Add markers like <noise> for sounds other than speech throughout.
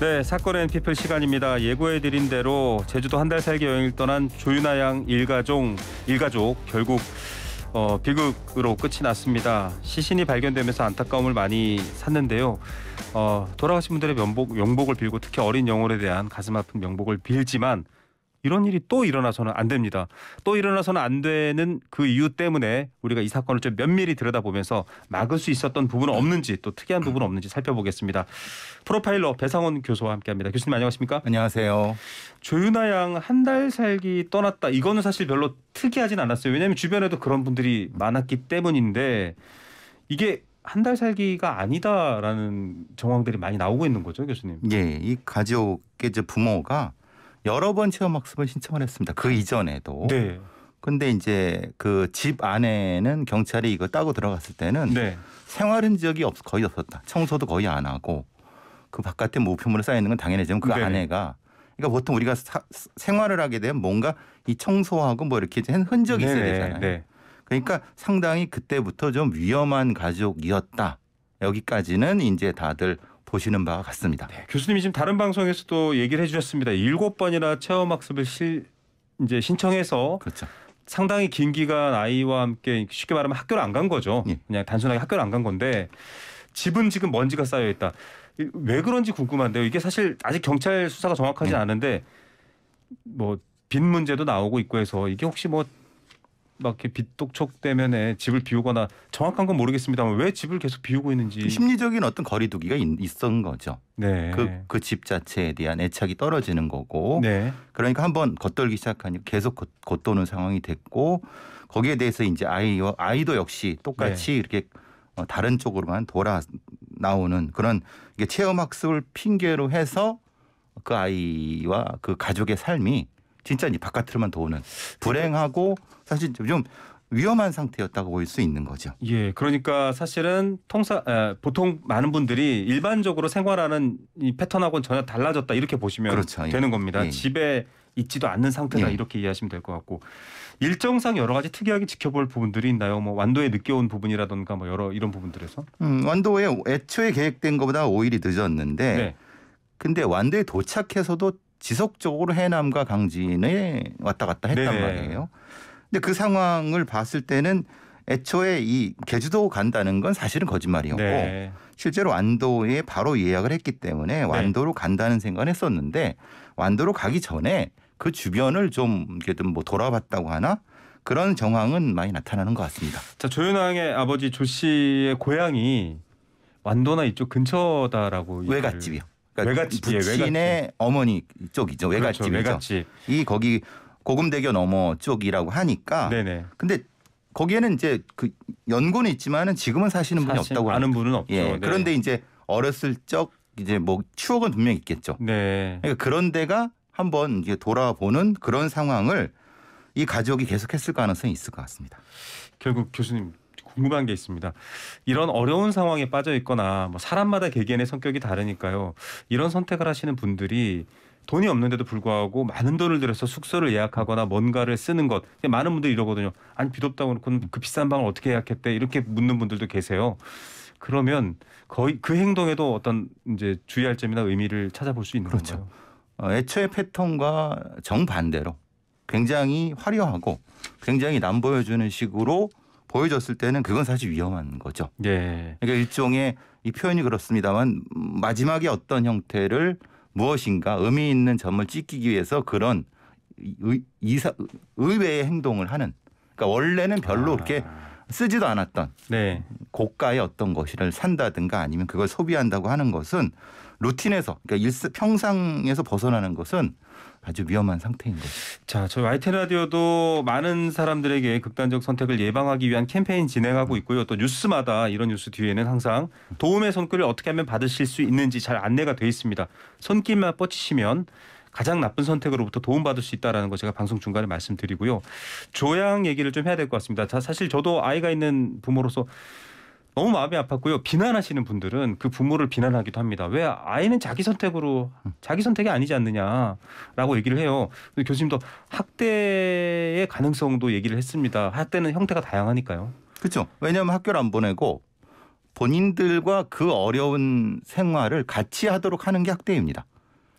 네, 사건엔 피플 시간입니다. 예고해 드린 대로 제주도 한 달 살기 여행을 떠난 조윤아 양 일가족 일가족 결국 어, 비극으로 끝이 났습니다. 시신이 발견되면서 안타까움을 많이 샀는데요. 어, 돌아가신 분들의 명복, 명복을 빌고 특히 어린 영혼에 대한 가슴 아픈 명복을 빌지만 이런 일이 또 일어나서는 안 됩니다. 또 일어나서는 안 되는 그 이유 때문에 우리가 이 사건을 좀 면밀히 들여다보면서 막을 수 있었던 부분은 없는지 또 특이한 부분은 없는지 살펴보겠습니다. 프로파일러 배상원 교수와 함께합니다. 교수님 안녕하십니까? 안녕하세요. 조윤아 양 한 달 살기 떠났다. 이거는 사실 별로 특이하진 않았어요. 왜냐하면 주변에도 그런 분들이 많았기 때문인데 이게 한 달 살기가 아니다라는 정황들이 많이 나오고 있는 거죠, 교수님. 예, 이 가족의 부모가 여러 번 체험학습을 신청을 했습니다. 그 이전에도. 네. 근데 이제 그 집 안에는 경찰이 이거 따고 들어갔을 때는 네. 생활흔적이 없, 거의 없었다. 청소도 거의 안 하고 그 바깥에 모표물을 뭐 쌓여 있는 건 당연해지만 그 네. 안에가 그러니까 보통 우리가 사, 생활을 하게 되면 뭔가 이 청소하고 뭐 이렇게 흔적이 있어야 네. 되잖아요. 네. 그러니까 상당히 그때부터 좀 위험한 가족이었다. 여기까지는 이제 다들 보시는 바와 같습니다. 네, 교수님이 지금 다른 방송에서도 얘기를 해주셨습니다. 일곱 번이나 체험 학습을 실 이제 신청해서 그렇죠. 상당히 긴 기간 아이와 함께 쉽게 말하면 학교를 안 간 거죠. 예. 그냥 단순하게 학교를 안 간 건데 집은 지금 먼지가 쌓여 있다. 왜 그런지 궁금한데요. 이게 사실 아직 경찰 수사가 정확하지 예. 네. 않은데 뭐빈 문제도 나오고 있고 해서 이게 혹시 뭐막 이렇게 빚독촉 때문에 집을 비우거나 정확한 건 모르겠습니다만 왜 집을 계속 비우고 있는지 그 심리적인 어떤 거리두기가 있, 었던 거죠. 네. 그그 그 집 자체에 대한 애착이 떨어지는 거고. 네. 그러니까 한번 겉돌기 시작하니 계속 겉, 겉도는 상황이 됐고 거기에 대해서 이제 아이 아이도 역시 똑같이 네. 이렇게 어, 다른 쪽으로만 돌아 나오는 그런 체험 학습을 핑계로 해서 그 아이와 그 가족의 삶이 진짜 이 바깥으로만 도는 불행하고 사실 좀 위험한 상태였다고 볼 수 있는 거죠. 예, 그러니까 사실은 통사 에, 보통 많은 분들이 일반적으로 생활하는 이 패턴하고는 전혀 달라졌다 이렇게 보시면 그렇죠. 예. 되는 겁니다. 예. 집에 있지도 않는 상태다 예. 이렇게 이해하시면 될 것 같고 일정상 여러 가지 특이하게 지켜볼 부분들이 있나요? 뭐 완도에 늦게 온 부분이라든가 뭐 여러 이런 부분들에서? 음, 완도에 애초에 계획된 것보다 5일이 늦었는데 네. 근데 완도에 도착해서도 지속적으로 해남과 강진에 왔다 갔다 했단 네. 말이에요. 근데 그 상황을 봤을 때는 애초에 이 제주도 간다는 건 사실은 거짓말이었고 네. 실제로 완도에 바로 예약을 했기 때문에 네. 완도로 네. 간다는 생각을 했었는데 완도로 가기 전에 그 주변을 좀 이렇게든 뭐 돌아봤다고 하나 그런 정황은 많이 나타나는 것 같습니다. 자 조윤왕의 아버지 조 씨의 고향이 완도나 이쪽 근처다라고 외갓집이요. 그러니까 외갓집 예, 부친의 외갓집. 어머니 쪽이죠. 외갓집이죠 그렇죠, 외갓집. 이 거기 고금대교 넘어 쪽이라고 하니까. 네네. 근데 거기에는 이제 그 연고는 있지만은 지금은 사시는 분이 없다고 아는 합니다. 분은 없죠. 예. 네. 그런데 이제 어렸을 적 이제 뭐 추억은 분명 히 있겠죠. 네. 그러니까 그런 데가 한번 이제 돌아보는 그런 상황을 이 가족이 계속했을 가능성이 있을 것 같습니다. 결국 교수님 궁금한 게 있습니다. 이런 어려운 상황에 빠져 있거나 뭐 사람마다 개개인의 성격이 다르니까요. 이런 선택을 하시는 분들이 돈이 없는데도 불구하고 많은 돈을 들여서 숙소를 예약하거나 뭔가를 쓰는 것 많은 분들이 이러거든요. 아니 빚 없다고 놓고는 그 비싼 방을 어떻게 예약했대 이렇게 묻는 분들도 계세요. 그러면 거의 그 행동에도 어떤 이제 주의할 점이나 의미를 찾아볼 수 있는 그렇죠. 어, 애초에 패턴과 정반대로 굉장히 화려하고 굉장히 남보여주는 식으로 보여줬을 때는 그건 사실 위험한 거죠. 예. 그러니까 일종의 이 표현이 그렇습니다만 마지막에 어떤 형태를 무엇인가 의미 있는 점을 찍기 위해서 그런 의, 이사, 의외의 행동을 하는. 그러니까 원래는 별로 아. 그렇게 쓰지도 않았던 네. 고가의 어떤 것을 산다든가 아니면 그걸 소비한다고 하는 것은 루틴에서 그러니까 일스, 평상에서 벗어나는 것은 아주 위험한 상태인 거죠. 자, 저희 이 t 라디오도 많은 사람들에게 극단적 선택을 예방하기 위한 캠페인 진행하고 있고요. 또 뉴스마다 이런 뉴스 뒤에는 항상 도움의 손길을 어떻게 하면 받으실 수 있는지 잘 안내가 돼 있습니다. 손길만 뻗치시면 가장 나쁜 선택으로부터 도움받을 수 있다라는 거 제가 방송 중간에 말씀드리고요. 조양 얘기를 좀 해야 될 것 같습니다. 자, 사실 저도 아이가 있는 부모로서 너무 마음이 아팠고요. 비난하시는 분들은 그 부모를 비난하기도 합니다. 왜 아이는 자기 선택으로 자기 선택이 아니지 않느냐라고 얘기를 해요. 교수님도 학대의 가능성도 얘기를 했습니다. 학대는 형태가 다양하니까요. 그렇죠. 왜냐하면 학교를 안 보내고 본인들과 그 어려운 생활을 같이 하도록 하는 게 학대입니다.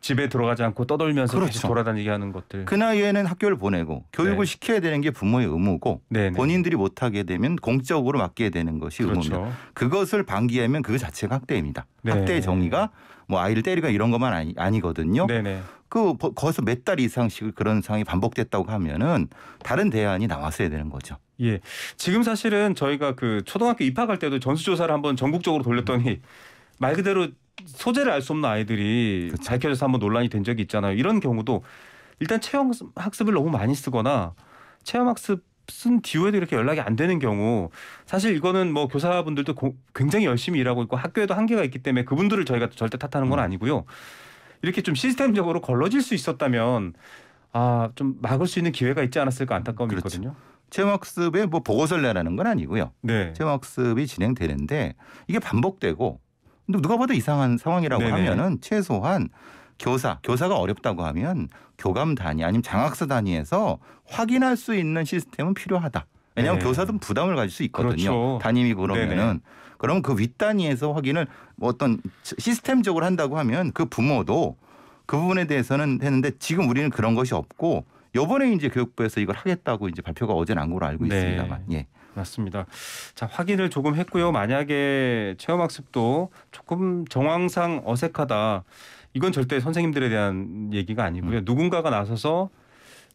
집에 들어가지 않고 떠돌면서 그렇죠. 계속 돌아다니게 하는 것들. 그 나이에는 학교를 보내고 교육을 네. 시켜야 되는 게 부모의 의무고 네네. 본인들이 못하게 되면 공적으로 맡게 되는 것이 그렇죠. 의무입니다. 그것을 방기하면 그 자체가 학대입니다. 네. 학대의 정의가 뭐 아이를 때리거나 이런 것만 아니, 아니거든요. 네네. 그 거기서 몇 달 이상씩 그런 상황이 반복됐다고 하면은 다른 대안이 나왔어야 되는 거죠. 예. 지금 사실은 저희가 그 초등학교 입학할 때도 전수조사를 한번 전국적으로 돌렸더니 음. 말 그대로 소재를 알 수 없는 아이들이 그쵸. 밝혀져서 한번 논란이 된 적이 있잖아요. 이런 경우도 일단 체험 학습을 너무 많이 쓰거나 체험 학습 쓴 뒤에도 이렇게 연락이 안 되는 경우 사실 이거는 뭐 교사분들도 고, 굉장히 열심히 일하고 있고 학교에도 한계가 있기 때문에 그분들을 저희가 절대 탓하는 건 음. 아니고요. 이렇게 좀 시스템적으로 걸러질 수 있었다면 아좀 막을 수 있는 기회가 있지 않았을까 안타까움이 그렇죠. 있거든요. 체험학습에 뭐 보고서를 내라는 건 아니고요. 네. 체험학습이 진행되는데 이게 반복되고 근데 누가 봐도 이상한 상황이라고 네네. 하면은 최소한 교사, 교사가 어렵다고 하면 교감 단위 아니면 장학사 단위에서 확인할 수 있는 시스템은 필요하다. 왜냐하면 네. 교사도 부담을 가질 수 있거든요. 그렇죠. 담임이고 그러면은 네네. 그럼 그 윗단위에서 확인을 뭐 어떤 시스템적으로 한다고 하면 그 부모도 그 부분에 대해서는 했는데 지금 우리는 그런 것이 없고 요번에 이제 교육부에서 이걸 하겠다고 이제 발표가 어제 난 걸로 알고 네. 있습니다만. 예. 맞습니다. 자, 확인을 조금 했고요. 만약에 체험학습도 조금 정황상 어색하다. 이건 절대 선생님들에 대한 얘기가 아니고요. 음. 누군가가 나서서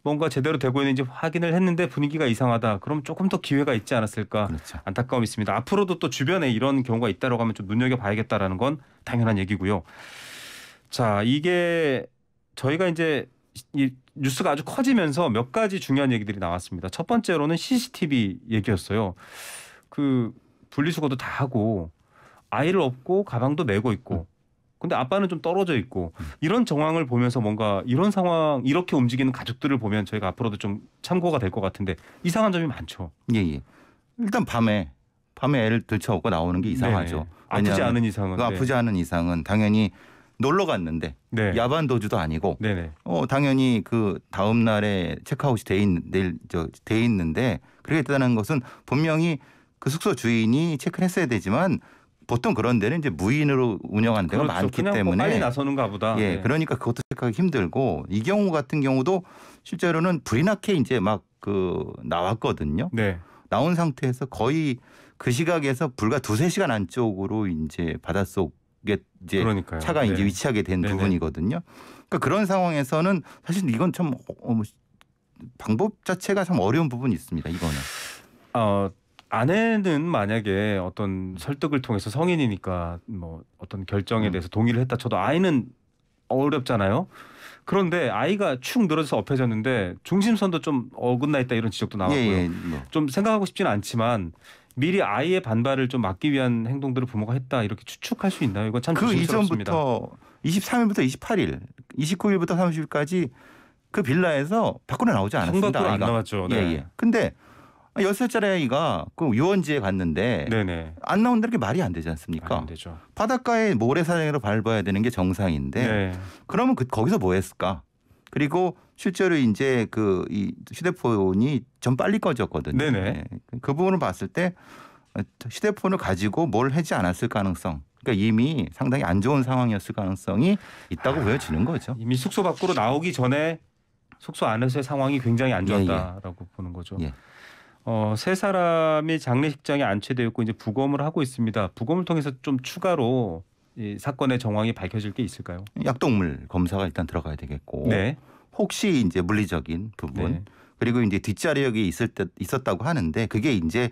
뭔가 제대로 되고 있는지 확인을 했는데 분위기가 이상하다. 그럼 조금 더 기회가 있지 않았을까 그렇죠. 안타까움이 있습니다. 앞으로도 또 주변에 이런 경우가 있다라고 하면 좀 눈여겨봐야겠다라는 건 당연한 얘기고요. 자, 이게 저희가 이제 뉴스가 아주 커지면서 몇 가지 중요한 얘기들이 나왔습니다. 첫 번째로는 CCTV 얘기였어요. 그 분리수거도 다 하고 아이를 업고 가방도 메고 있고 음. 근데 아빠는 좀 떨어져 있고 음. 이런 정황을 보면서 뭔가 이런 상황 이렇게 움직이는 가족들을 보면 저희가 앞으로도 좀 참고가 될 것 같은데 이상한 점이 많죠. 예, 예. 일단 밤에 밤에 애를 들쳐오고 나오는 게 이상하죠. 네. 네. 아프지 않은 이상은 그 네. 아프지 않은 이상은 당연히 놀러 갔는데 네. 야반 도주도 아니고 네네. 어 당연히 그 다음 날에 체크아웃이 돼 있는 내돼 있는데 그러겠다는 것은 분명히 그 숙소 주인이 체크를 했어야 되지만 보통 그런 데는 이제 무인으로 운영하는 데가 그렇죠. 많기 뭐 때문에 빨리 나서는가 보다. 예, 네. 그러니까 그것도 체크하기 힘들고 이 경우 같은 경우도 실제로는 불이 나케 이제 막 그 나왔거든요. 네. 나온 상태에서 거의 그 시각에서 불과 두세 시간 안쪽으로 이제 바닷속 이제 그러니까요. 차가 네. 이제 위치하게 된 네네. 부분이거든요. 그러니까 그런 상황에서는 사실 이건 참 어, 어 뭐 방법 자체가 참 어려운 부분이 있습니다. 이거는. 어. 아내는 만약에 어떤 설득을 통해서 성인이니까 뭐 어떤 결정에 음. 대해서 동의를 했다 저도 아이는 어렵잖아요. 그런데 아이가 축 늘어져서 엎혀졌는데 중심선도 좀 어긋나 있다 이런 지적도 나왔고요. 예, 예, 뭐. 좀 생각하고 싶지는 않지만 미리 아이의 반발을 좀 막기 위한 행동들을 부모가 했다 이렇게 추측할 수 있나요? 이거 참그 이전부터 23일부터 28일, 29일부터 30일까지 그 빌라에서 밖으로 나오지 않았습니다. 밖으로 안 나왔죠. 예, 네. 예, 예. 근데 10살짜리 아, 아이가 그 유원지에 갔는데 네네. 안 나온다 이렇게 말이 안 되지 않습니까? 안 되죠. 바닷가에 모래사장으로 밟아야 되는 게 정상인데 네. 그러면 그, 거기서 뭐 했을까? 그리고 실제로 이제 그 이 휴대폰이 좀 빨리 꺼졌거든요. 네네. 네. 그, 그 부분을 봤을 때 어, 휴대폰을 가지고 뭘 하지 않았을 가능성. 그러니까 이미 상당히 안 좋은 상황이었을 가능성이 있다고 아, 보여지는 거죠. 이미 숙소 밖으로 나오기 전에 숙소 안에서의 상황이 굉장히 안 좋았다라고 예, 예. 보는 거죠. 예. 어, 세 사람이 장례식장에 안치되어있고 이제 부검을 하고 있습니다. 부검을 통해서 좀 추가로 이 사건의 정황이 밝혀질 게 있을까요? 약동물 검사가 일단 들어가야 되겠고 네. 혹시 이제 물리적인 부분 네. 그리고 이제 뒷자리역이 있을 때 있었다고 하는데 그게 이제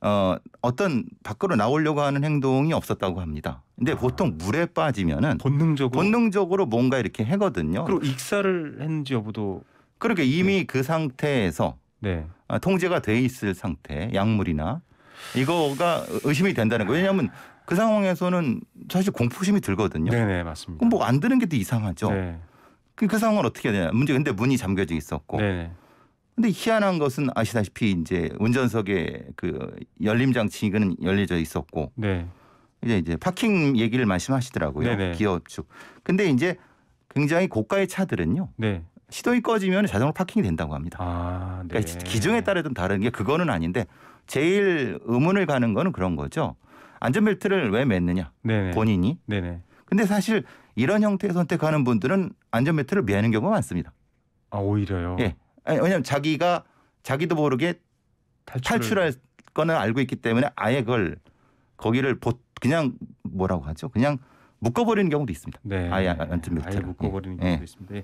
어, 어떤 밖으로 나오려고 하는 행동이 없었다고 합니다. 근데 아. 보통 물에 빠지면은 본능적으로 본능적으로 뭔가 이렇게 해거든요. 그리고 익사를 했는지 여부도 그렇게 이미 네. 그 상태에서 네. 아, 통제가 돼 있을 상태 약물이나 이거가 의심이 된다는 거예요. 왜냐하면 그 상황에서는 사실 공포심이 들거든요. 네네 네, 맞습니다. 그럼 뭐안 드는 게 더 이상하죠. 네. 그, 그 상황은 어떻게 해야 되냐. 문제 근데 문이 잠겨져 있었고. 네네. 네. 근데 희한한 것은 아시다시피 이제 운전석에 그 열림 장치는 열려져 있었고. 네. 이제 이제 파킹 얘기를 말씀하시더라고요. 네, 기업 측. 근데 이제 굉장히 고가의 차들은요. 네. 시동이 꺼지면 자동으로 파킹이 된다고 합니다. 아, 그러니까 네. 그러니까 기종에 따라 좀 다른 게 그거는 아닌데 제일 의문을 가는 거는 그런 거죠. 안전벨트를 왜 맸느냐? 네네. 본인이. 네네. 근데 사실 이런 형태의 선택하는 분들은 안전벨트를 매는 경우가 많습니다. 아 오히려요. 예. 아니, 왜냐하면 자기가 자기도 모르게 탈출을... 탈출할 거는 알고 있기 때문에 아예 그걸 거기를 보, 그냥 뭐라고 하죠? 그냥 묶어버리는 경우도 있습니다. 네. 아예 안뜬몇자 묶어버리는 예. 경우도 있습니다. 예.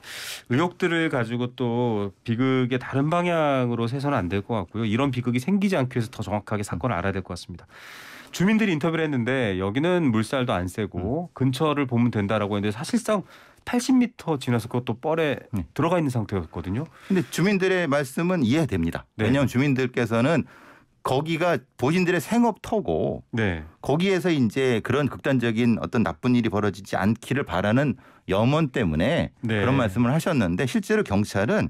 의혹들을 가지고 또 비극의 다른 방향으로 세서는 안될 것 같고요. 이런 비극이 생기지 않기 위해서 더 정확하게 사건을 알아야 될 것 같습니다. 주민들이 인터뷰를 했는데 여기는 물살도 안 세고 음. 근처를 보면 된다라고 했는데 사실상 80m 지나서 그것도 뻘에 네. 들어가 있는 상태였거든요. 근데 주민들의 말씀은 이해됩니다. 네. 왜냐하면 주민들께서는 거기가 보신들의 생업터고 네. 거기에서 이제 그런 극단적인 어떤 나쁜 일이 벌어지지 않기를 바라는 염원 때문에 네. 그런 말씀을 하셨는데 실제로 경찰은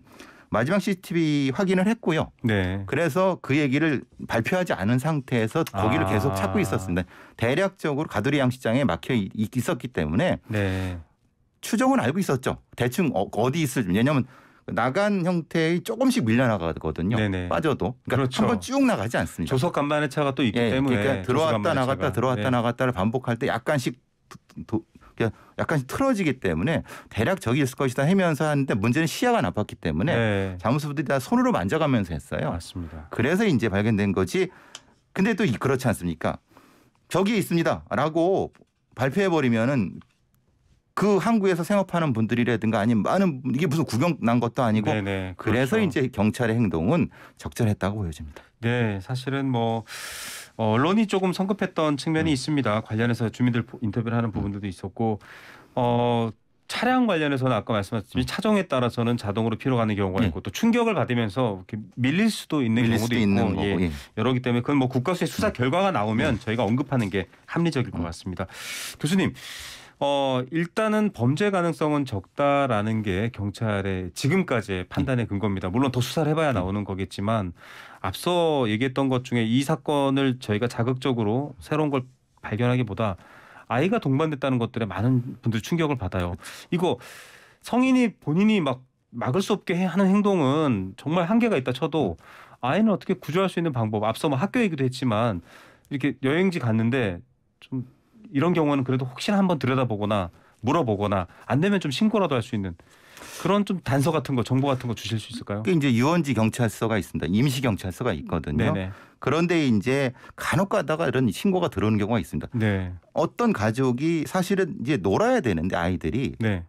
마지막 CCTV 확인을 했고요. 네. 그래서 그 얘기를 발표하지 않은 상태에서 거기를 아. 계속 찾고 있었습니다. 대략적으로 가두리 양식장에 막혀 있었기 때문에 네. 추정은 알고 있었죠. 대충 어, 어디 있을지 왜냐하면 나간 형태의 조금씩 밀려나가거든요. 네네. 빠져도. 그러니까 그렇죠. 한번 쭉 나가지 않습니다. 조석 간만의 차가 또 있기 예, 때문에 그러니까 들어왔다 나갔다 차가. 들어왔다 네. 나갔다를 반복할 때 약간씩 도, 약간 틀어지기 때문에 대략 저기 있을 것이다 하면서 하는데 문제는 시야가 나빴기 때문에 네. 잠수부들이 다 손으로 만져가면서 했어요. 맞습니다. 그래서 이제 발견된 거지. 근데 또 그렇지 않습니까? 저기에 있습니다라고 발표해 버리면은 그 항구에서 생업하는 분들이라든가 아니면 많은 이게 무슨 구경 난 것도 아니고 네네, 그렇죠. 그래서 이제 경찰의 행동은 적절했다고 보여집니다. 네, 사실은 뭐 어, 언론이 조금 성급했던 측면이 음. 있습니다. 관련해서 주민들 인터뷰를 하는 부분들도 있었고 어 차량 관련해서는 아까 말씀하셨지만 음. 차종에 따라서는 자동으로 피로가는 경우가 음. 있고 네. 또 충격을 받으면서 이렇게 밀릴 수도 있는 밀릴 경우도 수도 있고 있는 예, 예. 여러기 때문에 그건 뭐 국가수의 수사 음. 결과가 나오면 네. 저희가 언급하는 게 합리적일 것 같습니다. 교수님 어, 일단은 범죄 가능성은 적다라는 게 경찰의 지금까지의 판단의 근거입니다. 물론 더 수사를 해봐야 나오는 거겠지만 앞서 얘기했던 것 중에 이 사건을 저희가 자극적으로 새로운 걸 발견하기보다 아이가 동반됐다는 것들에 많은 분들 충격을 받아요. 이거 성인이 본인이 막 막을 수 없게 하는 행동은 정말 한계가 있다 쳐도 아이는 어떻게 구조할 수 있는 방법 앞서 뭐 학교 얘기도 했지만 이렇게 여행지 갔는데 좀 이런 경우는 그래도 혹시나 한번 들여다보거나 물어보거나 안 되면 좀 신고라도 할 수 있는 그런 좀 단서 같은 거 정보 같은 거 주실 수 있을까요? 그 이제 유원지 경찰서가 있습니다. 임시 경찰서가 있거든요. 네네. 그런데 이제 간혹 가다가 이런 신고가 들어오는 경우가 있습니다. 네. 어떤 가족이 사실은 이제 놀아야 되는데 아이들이 네.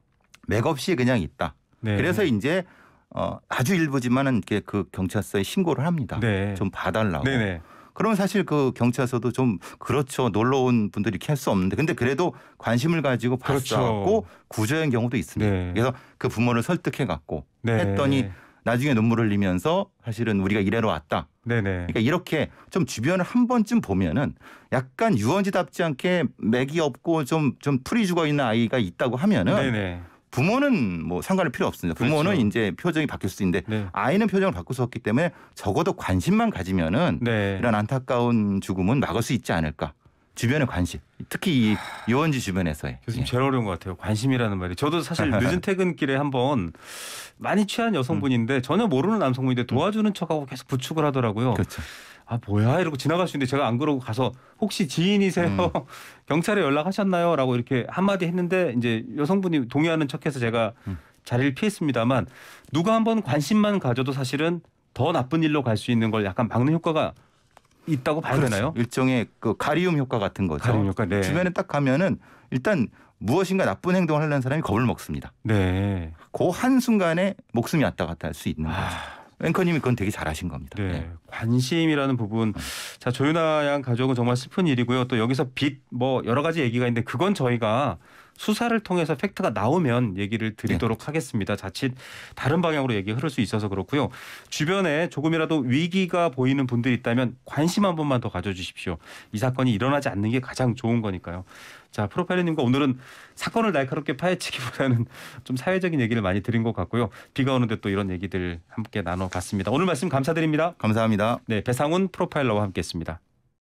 맥없이 그냥 있다. 네. 그래서 이제 어 아주 일부지만은 이렇게 그 경찰서에 신고를 합니다. 네. 좀 봐달라고. 네네. 그러면 사실 그 경찰서도 좀 그렇죠. 놀러 온 분들이 이렇게 할수 없는데 근데 그래도 관심을 가지고 그렇죠. 봤었고 그렇죠. 구조한 경우도 있습니다. 네. 그래서 그 부모를 설득해 갖고 네. 했더니 나중에 눈물을 흘리면서 사실은 우리가 이래로 왔다. 네네. 그러니까 이렇게 좀 주변을 한 번쯤 보면은 약간 유언지답지 않게 맥이 없고 좀 좀 풀이 죽어 있는 아이가 있다고 하면은 네네. 부모는 뭐 상관이 필요 없습니다. 그렇죠. 부모는 그렇죠. 이제 표정이 바뀔 수 있는데 네. 아이는 표정을 바꿀 수 없기 때문에 적어도 관심만 가지면은 네. 이런 안타까운 죽음은 막을 수 있지 않을까. 주변의 관심, 특히 이요원지 주변에서의. 교수님 예. 제일 어려운 것 같아요. 관심이라는 말이. 저도 사실 늦은 퇴근길에 한번 많이 취한 여성분인데 전혀 모르는 남성분인데 도와주는 척하고 계속 부축을 하더라고요. 그렇죠. 아 뭐야 이러고 지나갈 수 있는데 제가 안 그러고 가서 혹시 지인이세요? 음. <laughs> 경찰에 연락하셨나요?라고 이렇게 한마디 했는데 이제 여성분이 동의하는 척해서 제가 음. 자리를 피했습니다만 누가 한번 관심만 가져도 사실은 더 나쁜 일로 갈 수 있는 걸 약간 막는 효과가 있다고 봐야 그렇죠. 되나요? 일종의 그 가리움 효과 같은 거죠. 가리움 효과. 네. 주변에 딱 가면은 일단 무엇인가 나쁜 행동을 하려는 사람이 겁을 먹습니다. 네. 그한 순간에 목숨이 왔다 갔다 할 수 있는 아. 거죠. 아... 앵커님이 그건 되게 잘하신 겁니다. 네. 네. 관심이라는 부분. 네. 자, 조윤아 양 가족은 정말 슬픈 일이고요. 또 여기서 빚 뭐 여러 가지 얘기가 있는데 그건 저희가 수사를 통해서 팩트가 나오면 얘기를 드리도록 네. 하겠습니다. 자칫 다른 방향으로 얘기 흐를 수 있어서 그렇고요. 주변에 조금이라도 위기가 보이는 분들이 있다면 관심 한 번만 더 가져주십시오. 이 사건이 일어나지 않는 게 가장 좋은 거니까요. 자, 프로파일러님과 오늘은 사건을 날카롭게 파헤치기보다는 <laughs> 좀 사회적인 얘기를 많이 드린 것 같고요. 비가 오는데 또 이런 얘기들 함께 나눠봤습니다. 오늘 말씀 감사드립니다. 감사합니다. 네, 배상훈 프로파일러와 함께했습니다.